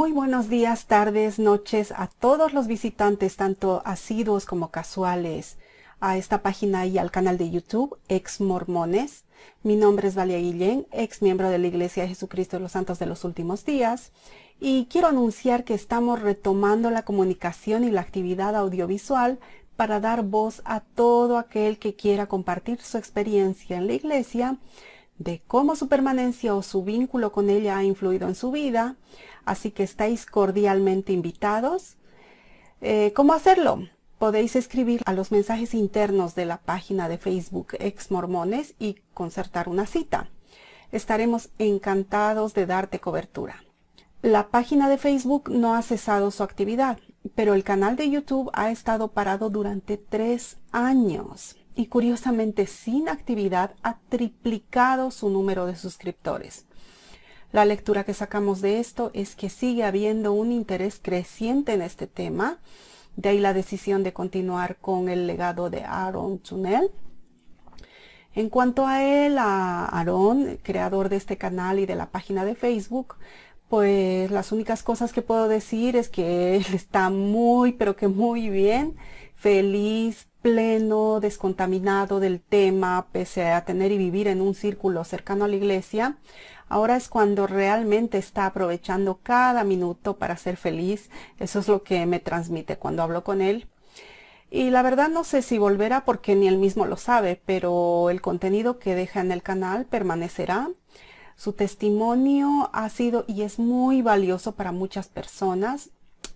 Muy buenos días, tardes, noches a todos los visitantes, tanto asiduos como casuales, a esta página y al canal de YouTube, Ex Mormones. Mi nombre es Valia Guillén, ex miembro de la Iglesia de Jesucristo de los Santos de los Últimos Días, y quiero anunciar que estamos retomando la comunicación y la actividad audiovisual para dar voz a todo aquel que quiera compartir su experiencia en la Iglesia de cómo su permanencia o su vínculo con ella ha influido en su vida, así que estáis cordialmente invitados. Eh, ¿Cómo hacerlo? Podéis escribir a los mensajes internos de la página de Facebook Ex Mormones y concertar una cita. Estaremos encantados de darte cobertura. La página de Facebook no ha cesado su actividad, pero el canal de YouTube ha estado parado durante tres años y curiosamente sin actividad ha triplicado su número de suscriptores. La lectura que sacamos de esto es que sigue habiendo un interés creciente en este tema, de ahí la decisión de continuar con el legado de Aaron Tunnel. En cuanto a él, a Aaron, creador de este canal y de la página de Facebook, pues las únicas cosas que puedo decir es que él está muy, pero que muy bien feliz, pleno, descontaminado del tema, pese a tener y vivir en un círculo cercano a la iglesia, ahora es cuando realmente está aprovechando cada minuto para ser feliz. Eso es lo que me transmite cuando hablo con él. Y la verdad no sé si volverá porque ni él mismo lo sabe, pero el contenido que deja en el canal permanecerá. Su testimonio ha sido y es muy valioso para muchas personas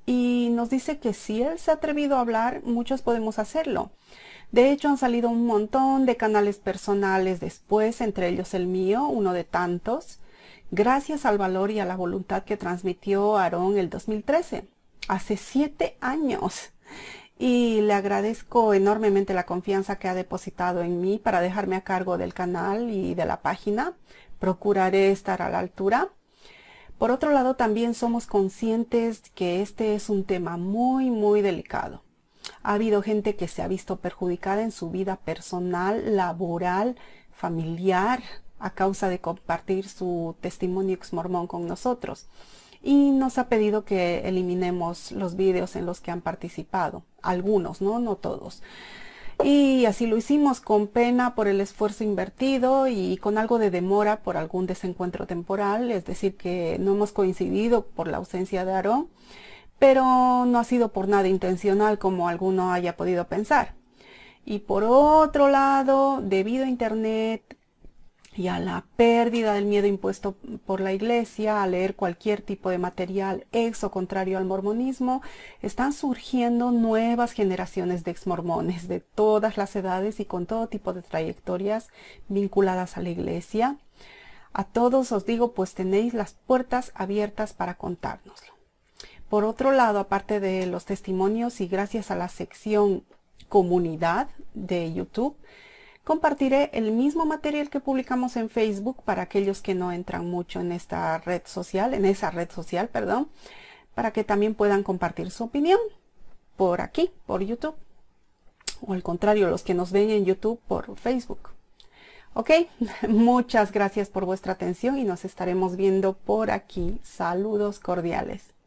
y nos dice que si él se ha atrevido a hablar, muchos podemos hacerlo. De hecho, han salido un montón de canales personales después, entre ellos el mío, uno de tantos, gracias al valor y a la voluntad que transmitió Aarón el 2013, hace siete años. Y le agradezco enormemente la confianza que ha depositado en mí para dejarme a cargo del canal y de la página. Procuraré estar a la altura. Por otro lado, también somos conscientes que este es un tema muy, muy delicado. Ha habido gente que se ha visto perjudicada en su vida personal, laboral, familiar, a causa de compartir su testimonio ex mormón con nosotros. Y nos ha pedido que eliminemos los vídeos en los que han participado. Algunos, ¿no? No todos. Y así lo hicimos con pena por el esfuerzo invertido y con algo de demora por algún desencuentro temporal, es decir, que no hemos coincidido por la ausencia de Aarón, pero no ha sido por nada intencional como alguno haya podido pensar. Y por otro lado, debido a Internet, y a la pérdida del miedo impuesto por la Iglesia a leer cualquier tipo de material ex o contrario al mormonismo, están surgiendo nuevas generaciones de exmormones de todas las edades y con todo tipo de trayectorias vinculadas a la Iglesia. A todos os digo, pues tenéis las puertas abiertas para contárnoslo. Por otro lado, aparte de los testimonios y gracias a la sección comunidad de YouTube, Compartiré el mismo material que publicamos en Facebook para aquellos que no entran mucho en esta red social, en esa red social, perdón, para que también puedan compartir su opinión por aquí, por YouTube. O al contrario, los que nos ven en YouTube por Facebook. Ok, muchas gracias por vuestra atención y nos estaremos viendo por aquí. Saludos cordiales.